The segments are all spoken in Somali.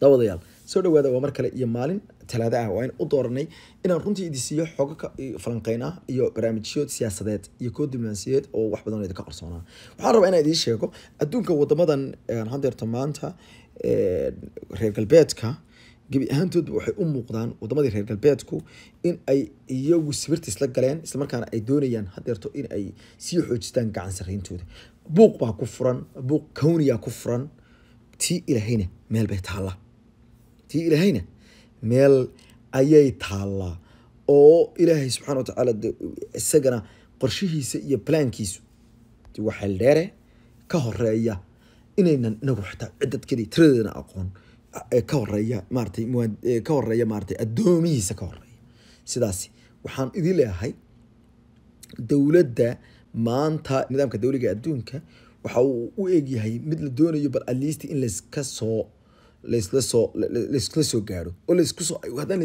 daawadayaal soo dhawaada waa mar kale iyo maalin talaada ah waa in u dooranay inaan runtii idi siiyo xooga ah iyo barnaamijyo siyaasadeed iyo koo diblomaasiyeed oo wax badan idinka qarsoonaa waxaan rabaa inaan idiin sheego adduunka wadamadan hadeerta maanta reer galbeedka gebi ahaantoodba waxay u muuqdaan wadamadii reer galbeedku in ay iyagu sibirta isla galeen islamarkaana ay doonayaan hadeerto in ay sii xoojistaan gacan buuq baa ku furan buuq kawniyaa ku furan tii ilahayna meel bay taalla tii ilaahayna meel ayay taallaa oo ilaahay subxana wa tacaala isagana qorshihiisa iyo balaankiisu waxeel dheere ka horeeya inaynan inagu xitaa cidadkeeda tiradeedana aqoon ka horeeya maaratay ka horeeya maaratay addoomihiisa ka horeeya sidaas waxaan idin leeyahay dowladda maanta nidaamka dawliga adduunka waxa uu u egyahay mid la doonayo bal alisti in layska soo lslasoolayskala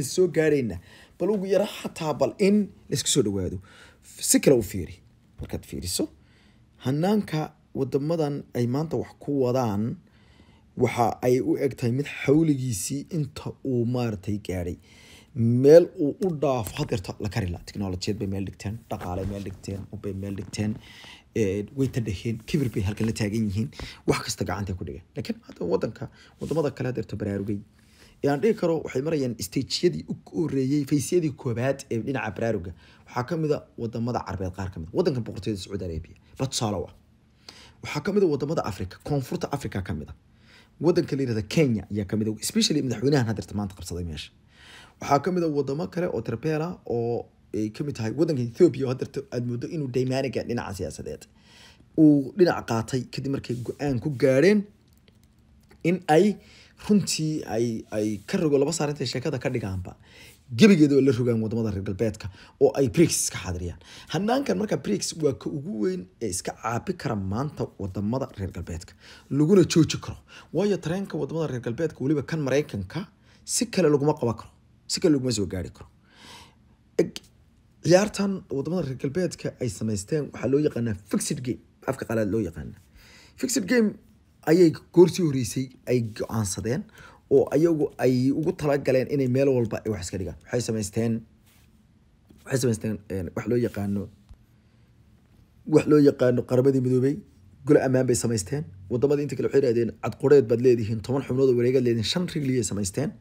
soo gaaro bal ugu yara xataa bal in laysku soo dhawaado si kale u fiiri markaad fiiriso hanaanka wadamadan ay maanta wax ku wadaan waxa ay u egtahay mid xawligiisii inta uu maaratay gaaday meel uu u dhaafo hadeerta la kari la technolojiyad bay meel dhigteen dhaqaale meel dhigteen ubbay meel dhigteen way tadhaheen kibir bay halkan la taagan yihiin wax kasta gacanta ku dhigan laakiin hadda wadanka wadamada kale hadeerto baraarugay aan dhihi karo waxay marayaan stageyadii u horeeyey faysyadii koobaad ee dhinaca baraaruga waxaa kamid wadamada carbeed qaar kamid wadanka boqortooyada sacuudi arabia batsalawa waxaa kamid wadamada africa koonfurta africa kamid wadanka la yirahda kenya ayaa kamid a madaxweynahan hadeerta maanta qabsaday meesha waxaa kamid wadamo kale oo tarbeela oo ay kamid tahay wadanka ethoobiya oo haddeerto aada moodo inuu daymaaniga ah dhinaca siyaasadeed uu dhinac qaatay kadib markay go-aan ku gaadheen in ay runtii ay ay ka rogo laba saar intay sheekada ka dhigaanba gebigeeda oo la rogaan wadamada reer galbeedka oo ay brix iska xaadiriyaan hanaankan marka brix waa ka ugu weyn ee iska caabi kara maanta wadamada reer galbeedka laguna jooji karo waayo tareenka wadamada reer galbeedka weliba kan maraykanka si kale laguma qaban karo si kale laguma soo gaari karo ciyaartan wadamada reer galbeedka ay samaysteen waxaa loo yaqaanaa fixed game afka qalaad loo yaqaana fixed game ayay goorsii horeysay ay go-aansadeen oo ayagu ay ugu talagaleen inay meel walba ay wax iska dhigaan waxay samaysteen waxay samaysteen wax loo yaqaano wax loo yaqaano qaramadii midoobey gole ammaan bay samaysteen wadamada inta kale waxay yidhahdeen cadqureed baad leedihiin toban xubnood wareegaad leedihiin shan rigli samaysteen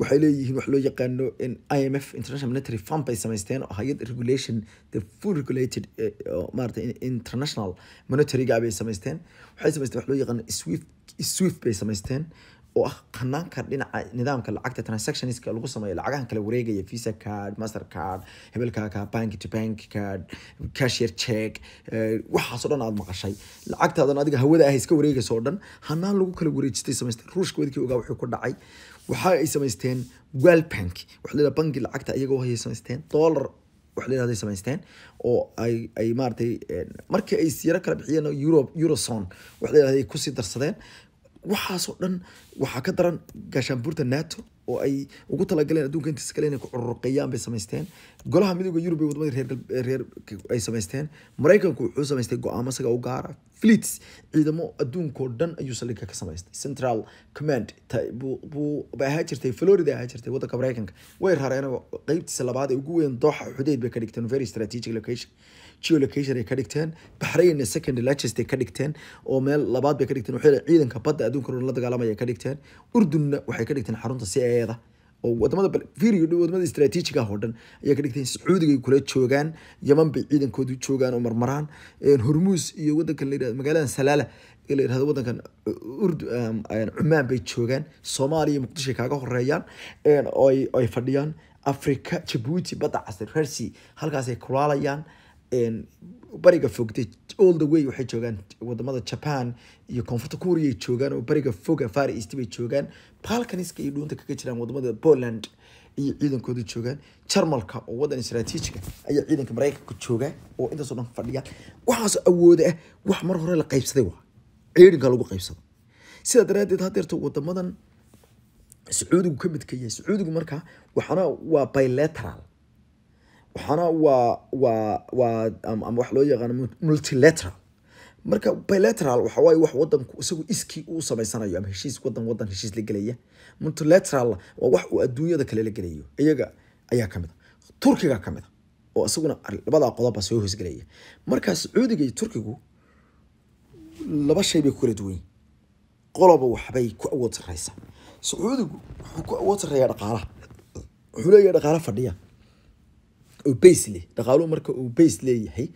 waxay leeyihiin wax loo yaqaano in i m f international monetary fund bay samaysteen oo hayad regulation the full regulated eh, maarata international monetaryga ah bay samaysteen waxay samaysteen wax loo yaqaano swift swift bay samaysteen oo ah qanaanka dhinaca nidaamka lacagta transactionska lagu sameeyo lacagahan kala wareegaya visa card master card hebelkaaka bank to bank card cashier check eh, waxaasoo dhan aad maqashay lacagtaadan adiga hawada ah iska wareegaysa oo dhan hanaan lagu kala wareejistay samaysteen ruushka wadkii ogaa wuxuu ku dhacay waxa ay samaysteen welbank waxa la bangi lacagta iyagoo hayay samaysteen dollar waxa la samaysteen oo ay ay maaragtay markii ay siyaro kala bixiyeen europe eurozone waxa la yidhahda ay kusii darsadeen waxaasoo dhan waxaa ka daran gaashaanbuurta nato oo ay ugu talagaleen adduunka intiisa kale inay ku cururqeeyaan bay samaysteen golaha midooda yurub ee wadamada reer ay samaysteen maraykanku wuxuu samaystay go-aamo isaga u gaara fleets ciidamo adduunkao dhan ayuu saldhigga ka samaystay central command buu ahaa jirtay florida ahaa jirtay waddanka maraykanka way rareen oo qeybtiisa labaad ee ugu weyn dooxa xudeyd bay ka dhigteen very strategic location geolocation ay ka dhigteen baxraynna second largest ay ka dhigteen oo meel labaad bay ka dhigteen waxay ciidanka badda adduunka la dagaalamaya ka dhigteen urdunna waxay ka dhigteen xarunta CIA-da oo wadamada firio wadamada istaraatiijiga ah oo dhan ayaa ka dhigteen sacuudiga kula joogaan yaman bay ciidankoodu joogaan oo marmaraan hormuus iyo wadankan la yirahdo magaalada salaala la yirahdo wadankan urd uh, um, bay joogaan soomaaliya muqdisho kaaga horeeyaan ay fadhiyaan afrika jabuuti badda casir rersi halkaasay kulaalayaan bariga fogde all the way waxay joogaan wadamada japan iyo koonfurta kuuriyay joogaan oo bariga foga far east bay joogaan balkaniska iyo dhuunta kaga jiraan wadamada poland ayay ciidankooda joogaan jarmalka oo wadan istraatiijiga ayaa ciidanka maraykanka jooga oo intaasoo dhan fadhiya waxaasoo awooda ah wax mar hore la qaybsaday waa ciidanka lagu qaybsado sidaa daraadeed hadeerto wadamadan sacuudigu ka midka yahay sacuudigu markaa waxaana waa bilateral waxaana waa waa waa ama wax loo yaqaano multilateral marka bilateral waxa wax wadanku isagu iskii uu samaysanayo ama heshiis wadan wadan heshiis la gelaya multilateralna waa wax uu adduunyada kale la gelayo iyaga ayaa ka a ah. turkiga ka a ah, oo isaguna labada qodobba soo hoosgelaya markaa sacuudiga iyo turkigu laba shay bay ku kala duwan yihin qoloba waxbay ku awood sarreysaa sacuudigu wuxuu ku awood sarreeyaa dhaqaalaha wuxuu leeyahay dhaqaala fadhiya oo base leh marka uu base leeyahay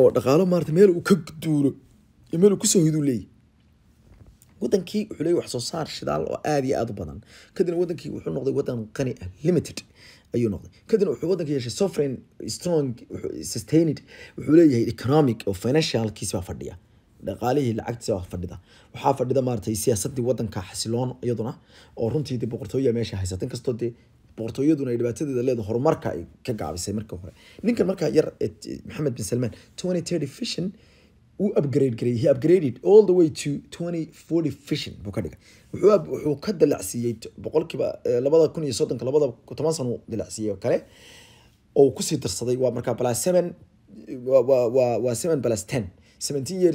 oo dhaqaalo maarata meel uu ka duulo iyo meel uu kusoo hidu leeyahay wadankii wuxuu leeyahy wax saar shidaal oo aada iyo aada u badan kadibna wadankii wuxuu noqday wadan qani ah limited ayuu noqday kadibna wuxuu wadanka yeeshay sovereign strong sustained wuxuu leeyahay economic oo financialkiisa baa fadhiya dhaqaalihii lacagtiisa waa fadhida waxaa fadhida maaragtay siyaasadii wadanka xasiloon iyaduna oo runtii dee boqortooya meesha haysata inkastoo dee boortooyaduna ay dhibaatadeeda leedahay horumarka ay ka gaabisay marka hore ninkan markaa yar eh, maxamed bin salmaan twenty thirty vision wuu upgrade gareeyey he upgraded all the way to twenty forty vision buu ka dhigay wuxuu wuxuu ka dilacsiiyey boqolkiiba eh, labada kun iyo soddonka labada toban sano dilacsiiyey oo kale oo kusii darsaday waa markaa balaa seven waa waa waa seven balas ten seventeen ah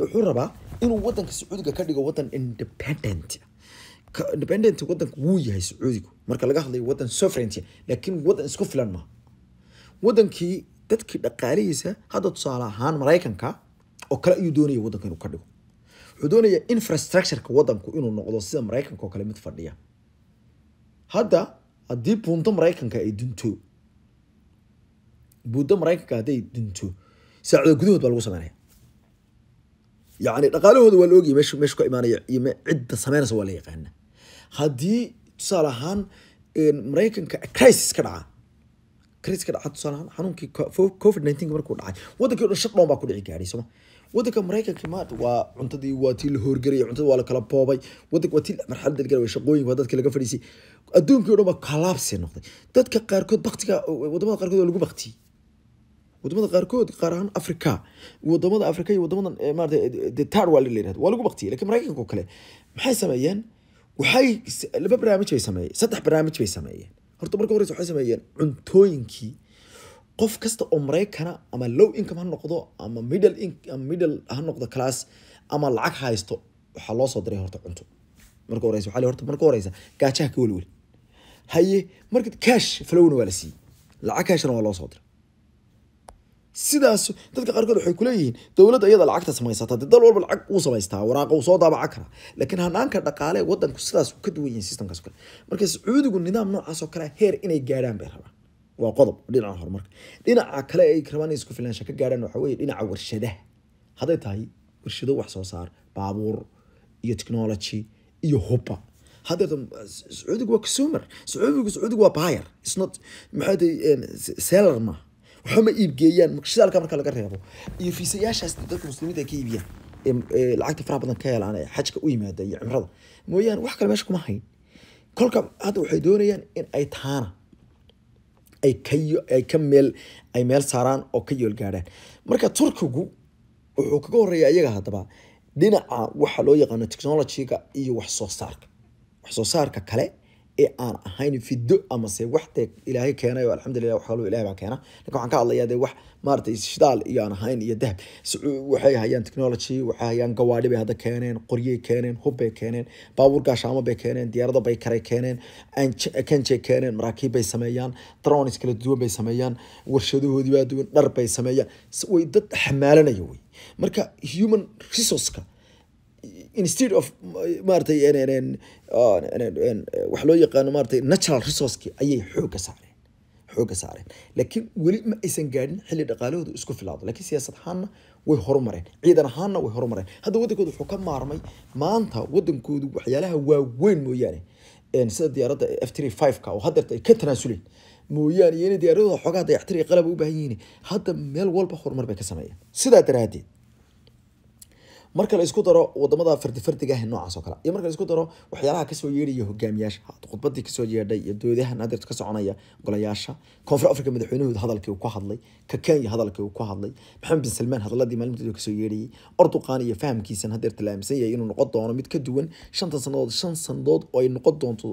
wuxuu rabaa inuu wadanka sacuudiga ka dhigo wadan independent independent wadanka wuu yahay sacuudigu marka laga hadlayo wadan sovereignty laakiin wadan isku filan maaha wadankii dadkii dhaqaalihiisa hadda tusaale ahaan maraykanka oo kale ayuu doonaya wadanka inuu ka dhigo wuxuu doonaya infrastructureka wadanku inuu noqdo sida maraykanka oo kale mid fadhiya hadda haddii buundo maraykanka ay dunto buundo maraykanka hadday dunto saacado gudahood baa lagu sameynaya yani dhaqaalahooda waa la ogaya mesh meesha ka imaanaya iyo cidda sameynaysa waa la yaqaana haddii tusaale ahaan maraykanka crisis ka dhaca crisis ka dhaca tusaale ahaan xanuunkii covid nineteen markuu dhacay waddankii dhan shaqdhoon baa ku dhici gaadhay sooma wadanka mareykanka maanta waa cuntadii waa tii la hoorgarayay cuntada waa lakala boobay wadanka waa tii marxalad dalgaray shaqooyinka waa dadka laga fadhiisay adduunkii o dhan baa kalaabsi noqday dadka qaarkood baktiga wadamada qaarkood waa lagu baktiyey wadamada qaarkood qaar ahaan africa wadamada africa iyo wadamadan eh, maarata eh, the tar waa la yirahda waa lagu baktiyey lakiin maraykanka oo kale maxay sameeyeen waxay laba barnaamij bay sameeyeen saddex barnaamij bay sameeyeen horta marka horeysa waxay sameeyeen cuntooyinkii qof kasta oo maraykana ama low income ha noqdo ama middle ama middle ha noqdo class ama lacag haysto waxaa loo soo diray horta cunto marka horeysa waxaa horta marka horeysa gaajaha ka welwel haye marka cash flowna waa la siiyey lacag cashna waa loo soo diray sidaas dadka qaarkood waxay ku dowladda iyada lacagta samaysata dee dal walba lacag uu samaystaa waraaqa uu soo daabacan karaa laakiin hanaanka dhaqaale wadanku sidaas ka duwan yihiin systemkaas kale marka sacuudigu nidaam noocaas oo kale heer inay gaadhaan bay rabaan waa qodob dhinaca horumarka dhinaca kale ay rabaan isku filaansha ka gaadhaan waxa dhinaca warshadaha hadday tahay warshado wax soo saar baabuur iyo technology iyo hubba hadda sacuudigu waa consumer sacuudigu sacuudigu waa buyer it's maxaa seller ma waxa iibgeeyaan shidaalka marka laga reebo iyo fiisayaashaas dadka muslimiinta ka iibiyaan e, lacagta faraha badan ka helaan xajka u yimaada iyo cimrada mooyaane wax kale meesha kuma hayn kolka hadda waxay doonayaan in ay taana ay meel saaraan oo ka yool gaadhaan marka turkigu wuxuu kaga horeeya iyaga haddaba dhinaca waxa loo yaqaano technologyga iyo waxsoo saarka waxsoo saarka kale ee aan ahayn fido amase waxte ilaahay keenay oo alxamdulilah wax kaloo ilahay baa keena lakin waxaan ka hadlayaa dee wax maarata shidaal iyo aan ahayn iyo dahab waxay hayaan technology waxay hayaan gawaadhi bay hadda keeneen qoryey keeneen hubbay keeneen baabuur gaashaamo bay keeneen diyaarada baykaray keeneen kenjay keeneen maraakiib bay sameeyaan drones kala duwan bay sameeyaan warshadahoodii baa duwan dhar bay sameeyaan way dad xamaalanaya wey marka human resourceka instead of maaratay wax loo yaqaano maaratay natural resourceki ayay xooga saareen xooga saareen laakiin weli ma aysan gaadhin xili dhaqaalahoodu isku filaado laakiin siyaasad ahaanna way horumareen ciidan ahaanna way horumareen hadda wadankoodu wuxuu ka maarmay maanta wadankoodu waxyaalaha waaweyn mooyaane sida diyaaradda f tr five-ka oo haddeerta ay ka tanaasulay mooyaane iyo inay diyaaradooda xoogaa dayactir iyo qalab u baahan yihiin hadda meel walba horumar bay ka sameeyeen sidaa daraaddeed marka la isku daro wadamada fardifardiga ah noocaas oo kale iyo marka la isku daro waxyaalaha kasoo yeedhaya hogaamiyaasha khudbadii kasoo yeedhay iyo doodaha naadirta ka soconaya golayaasha koonfur afrika madaxweynahood hadalkii uu ku hadlay ka kenya hadalkii uu ku hadlay maxamed bin salmaan hadaladii maalinteeda kasoo yeedhayay orduqaan iyo fahamkiisana hadeerta la aaminsan yahay inuu noqon doono mid ka duwan shantan sanadood shan sanadood oo ay noqon doonto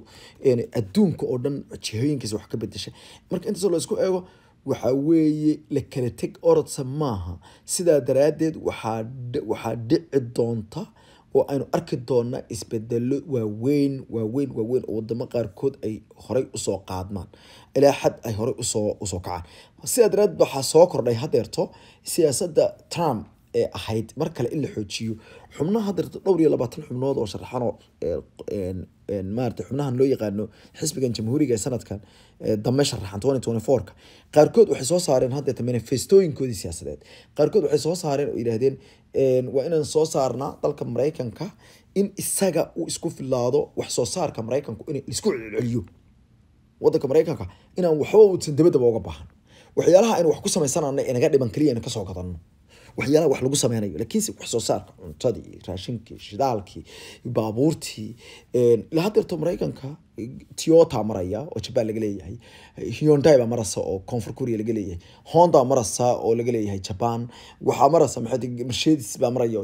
adduunka oo dhan jihooyinkiisa wax ka bedesha marka intaasoo la isku eego waxa weeye la kala teg orodsa maaha sidaa daraaddeed waxaa dhici doonta oo aynu arki doonaa isbedelo waaweyn waaweyn waaweyn oo wadamo qaarkood ay horay usoo qaadmaan ilaa xad ay horay usoo kacaan sidaa daraadeed waxaa soo kordhay hadeerto siyaasada trump ee ahayd mar kale in la xoojiyo xubnaha darta dhowr iyo labaatan xubnood oo sharaxan oo maarata xubnahan loo yaqaano xisbigan jamhuuriga ee sanadkan dame sharaxan twenty twenty fourka qaarkood waxay soo saareen haddeeta manifestooyinkoodii siyaasadeed qaarkood waxay soo saareen oo yidhaahdeen waa inaan soo saarnaa dalka maraykanka in isaga uu isku filaado wax soo saarka maraykanku in isku celceliyo wadanka maraykanka inaan waxba uusan dabadaba uga baahan waxyaalaha aynu wax ku samaysanana inaga dhiban keliya aynu kasoo gadanno waxyaala wax lagu sameynayo lakiinse wax soo saarka cuntadii raashinkii shidaalkii baabuurtii ilaa haddeerto maraykanka toyota maraya oo jaban laga leeyahay hyundai baa marasa oo koonfur korea laga leeyahay honda marasa oo laga leeyahay jaban waxaa marasa mercedes baa maraya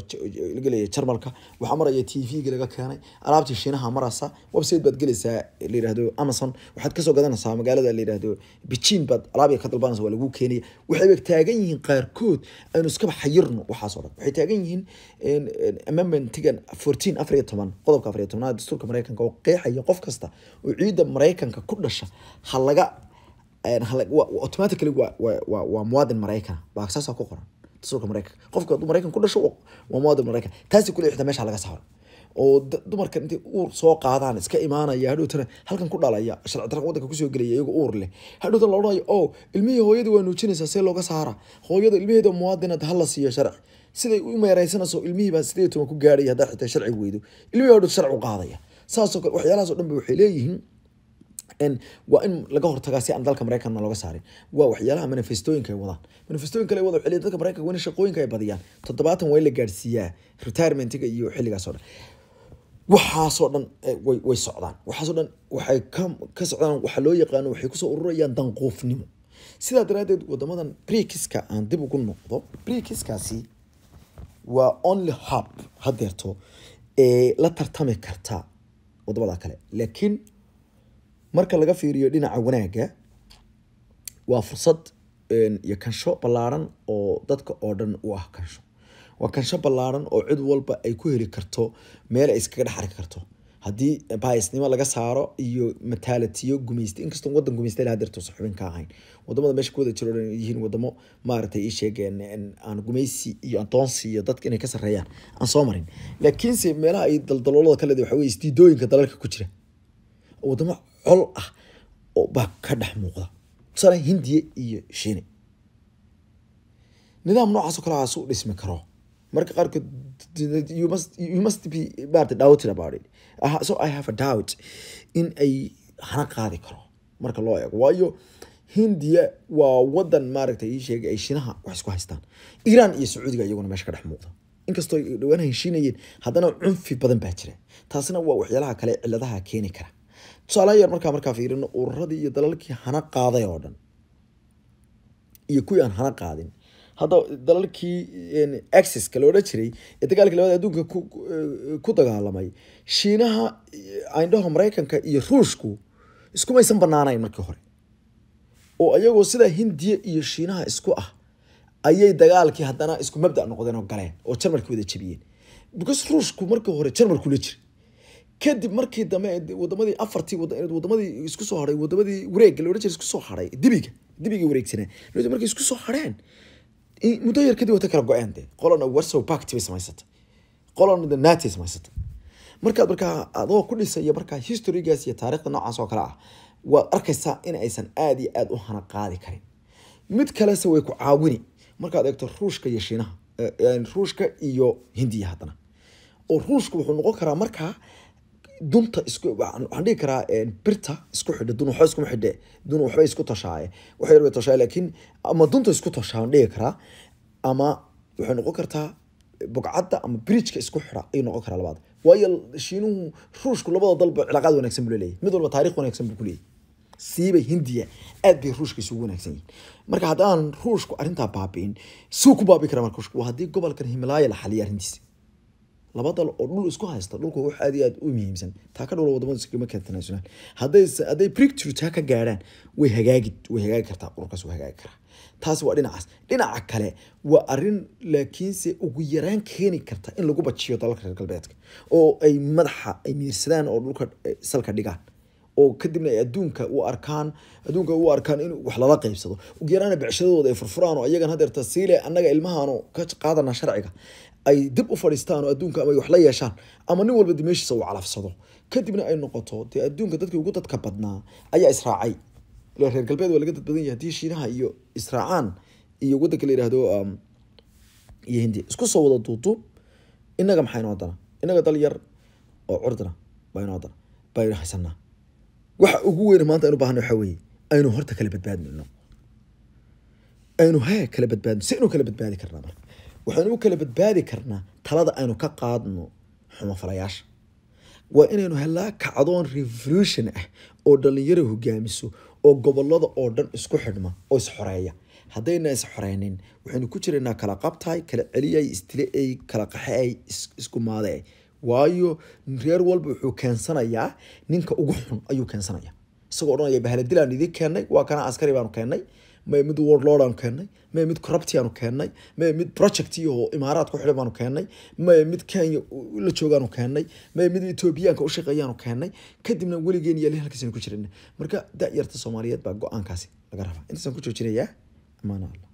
laga leeyahay jarmalka waxaa maraya t laga keenay alaabtii shiinaha marasa website baad gelaysaa layihahdo amazon waxaad kasoo gadanaysaa magaalada layihahdo beijing baad alaabya ka dalbanaysa waa lagu keenaya waxay taagan yihiin qaarkood aynu iskaba xayirno waxaas dhan waxay taagan yihiin amendmentigan fourteen afar toban qodobka afar iyo dastuurka mareykanka oo qeexaya qof kasta oo ciidda maraykanka ku dhasha ha laga automatically waa muwaadin maraykan baa saasaa ku qoran dastuurka maraykanka qofka hadduu maraykan ku dhasho waa muwaadin maraykan taasi kule ixda meesha laga saaro oo dumarka intay uur soo qaadaan iska imaanaya hadhowtana halkan ku dhalaya sharci daran wadanka kusoo gelaya iyagoo uur leh hadhowtana la odhanayo oo oh, ilmihii hooyada waa nuujinaysaa see looga saara hooyada ilmaheeda muwaadinad ha la siiyo sharci siday u meeraysanayso ilmihiibaa sideed ku gaadhaya haddaa xitaa sharci weydo ilmihii hadhowt sharci u qaadaya saasoo kale waxyaalahaasoo dhanba waxay leeyihiin waa in laga hortagaa si aan dalka mareykanna looga saarin waa waxyaalaha manifestooyinka ay wadaan manifestooyinka ay wadaan dalka mareykanka waa shaqooyinka ay badiyaan toddobaatan waa la gaadhsiiyaa retirementiga iyo xilligaasoo dhan waxaasoo dhan eh, way socdaan waxaasoo dhan waxay ka socdaan waxa loo yaqaano waxay kusoo ururayaan danquufnimo sidaa daraaddeed waddamadan brikiska aan dib ugu noqdo brikiskaasi waa only hub haddeerto ee la tartami karta wadamada kale laakiin marka laga fiiriyo dhinaca wanaaga waa fursad iyo kansho ballaaran oo dadka oo dhan u ah kansho waa kansho ballaaran oo cid walba ay ku heli karto meel ay iskaga dhex arki karto haddii baisnimo laga saaro iyo mataalatiyo gumeysta inkastoo wadan gumeysta ilaa darto suxubin ka ahayn wadamada meesha ku wada jiro yihiin wadamo maaragtay ii sheegeen aan gumeysi iyo adoonsi iyo dadka inay ka sareeyaan aan soo marin laakiinse meelaha ay daldaloolada ka leed waxa weye isdiidooyinka dalalka ku jira wadamo col ah oo baa ka dhex muuqda tusaale hindiya iyo shiine nidaam noocaasoo kale aa dhismi karo marka qaarkood you i have a doubt in ay hana qaadi karo marka loo eego waayo hindiya waa wadan maaragta ii sheegay ay shinaha wax isku haystaan iiraan iyo sacuudiga iyaguna meesha ka dhex muuqda inkastoo dhawaana heshiinayeen haddana cunfi badan baa jira taasina waa waxyaalaha kale ciladaha keeni kara tusaalaha yar markaa markaa fiirino ururadii iyo dalalkii hana qaaday oo dhan iyo kuwii aan hana qaadin hadda dalalkii axiska loodhan jiray ee dagaalkii labada adduunka eh, ku dagaalamay shiinaha ayndhaho eh, maraykanka iyo ruushku iskumaysan banaanayn markii hore oo ayagoo sidaa hindiya iyo shiinaha isku ah ayay dagaalkii haddana isku mabda noqdeen oo galeen oo jarmalki wada jabiyeen because ruushku markii hore jarmalkula jira kadib markii dambe wadamadii afartii wadamadii isku soo wadamadii wareega loodhan jira isku soo haray dibiga dibiga wareegsana markay isku soo hareen muddo yar kadib wata kala go-een de qolona warsow bact bay samaysatay qolona naati samaysatay markaad markaa adoo ku dhisa iyo markaa historygaas iyo taarikhda noocaas oo kale ah waad arkaysaa in aysan aada iyo aada u hana qaadi karin mid kalese way ku caawini markaad eegto ruushka iyo shiinaha ruushka iyo hindiya haddana oo ruushka wuxuu noqon karaa markaa dunta iswaxaan dhihi karaa birta isku xidhe dun waxba iskuma xidhe dun waxba isku tashaaye wax yar bay tashaaye ama dunta isku tashaan dhihi karaa ama waxay noqon kartaa bogcadda ama bridgeka isku xidha ayuu noqon karaa labaad waayo shiinuhu ruushku labada dalba cilaaqaad wanaagsan buu leeyahay mid walba taarikh wanaagsan buu ku leeyahay siiba hindiya aad bay ruushka isugu wanaagsan yihiin marka haddaan ruushku arrintaa baabi'in suu ku baabi kara marka ruushku waa haddii gobolkan himalaya la xaliya arrintiisa laba dal oo dhul isku haysta dhulka wax aad iyo aad u muhiimsan taa dhowla wadamada iskama international hadday hadday pricture taa ka gaadhaan way hagaagid way hagaagi kartaa ururkaas waa hagaagi karaa taasi waa dhinacaas dhinaca kale waa arin laakiinse ugu yaraan keeni karta in lagu bajiyo dalalka reer galbeedka oo ay madaxa ay miirsadaan oo dhulka e, salka dhigaan oo kadibna ay adduunka u arkaan adduunka u arkaan in wax lala qaybsado ugu yaraana becshadadooda ay furfuraan oo ayagan hadeerta annaga ilmahaanu ka qaadana sharciga ay dib u fadhiistaan oo adduunka ama wax la yeeshaan ama nin walba dimeeshiisa uu calafsado kadibna ay noqoto dee adduunka dadkii ugu dadka badnaa ayaa israacay ila reer galbeed waa laga dad badan yahay haddii shiinaha iyo israacaan iyo waddanka la yidhaahdo um, iyo hindiya isku soo wada duuduub innaga maxaa inoo dana innaga dal yar oo curdana baa inoo dana baynu haysanaa waxa ugu weyn maanta aynu baahana waxaa weeye aynu horta kala badbaadno aynu hee kala badbaadno si aynu kala badbaadi karnaa marka waxaanu u kala badbaadi karnaa talada aynu ka qaadno xumafalayaasha waa inaynu helaa kacdoon revolution ah oo dhallinyaro hogaamiso oo gobolada oo dhan isku xidhma oo isxoreeya haddayna isxoreynin waxaynu ku jiraynaa kala qabtaay kala celiyay isdilaey kala qaxeay iskumaadee waayo reer walba wuxuu keensanayaa ninka ugu xun ayuu keensanaya isagoo odhanaya bahaladilaan idin keennay waa kana askari baanu keennay mae mid worlord aanu keennay mae mid corrupti aanu keennay mae mid project iyo imaaraad ku xidhan baanu keennay mae mid kenya la joogaanu keennay mae mid etoobiyaanka u shaqeeyaanu keennay kadibna weligeen iyo halkaasaynu ku jirana marka dayarta soomaaliyeed baa go-aankaasi laga rabaa intaasaan ku joojinayaa amaana allah